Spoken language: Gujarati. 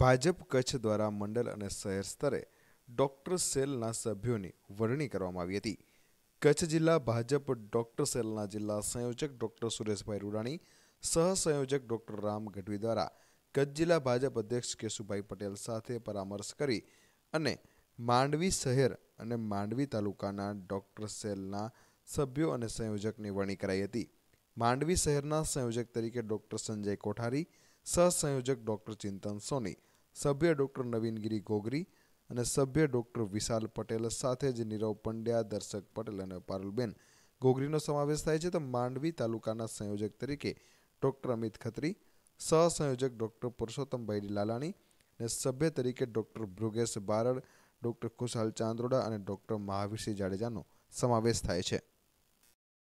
ભાજપ કચ્છ દ્વારા મંડળ અને શહેર સ્તરે ડોક્ટર સેલના સભ્યોની વરણી કરવામાં આવી હતી કચ્છ જિલ્લા ભાજપ ડોક્ટર સેલના જિલ્લા સંયોજક ડોક્ટર સુરેશભાઈ રૂડાણી સહસંયોજક ડોક્ટર રામ ગઢવી દ્વારા કચ્છ જિલ્લા ભાજપ અધ્યક્ષ કેશુભાઈ પટેલ સાથે પરામર્શ કરી અને માંડવી શહેર અને માંડવી તાલુકાના ડોક્ટર સેલના સભ્યો અને સંયોજકની વરણી કરાઈ હતી માંડવી શહેરના સંયોજક તરીકે ડોક્ટર સંજય કોઠારી સહસંયોજક ડૉક્ટર ચિંતન સોની સભ્ય ડૉક્ટર નવીનગીરી ગોગરી અને સભ્ય ડૉક્ટર વિશાલ પટેલ સાથે જ નીરવ પંડ્યા દર્શક પટેલ અને પારુલબેન ગોગરીનો સમાવેશ થાય છે તો માંડવી તાલુકાના સંયોજક તરીકે ડૉક્ટર અમિત ખત્રી સહસંયોજક ડૉક્ટર પુરુષોત્તમભાઈ લાલાણી અને સભ્ય તરીકે ડૉક્ટર ભૃગેશ બારડ ડૉક્ટર ખુશાલ ચાંદ્રોડા અને ડૉક્ટર મહાવીરસિંહ જાડેજાનો સમાવેશ થાય છે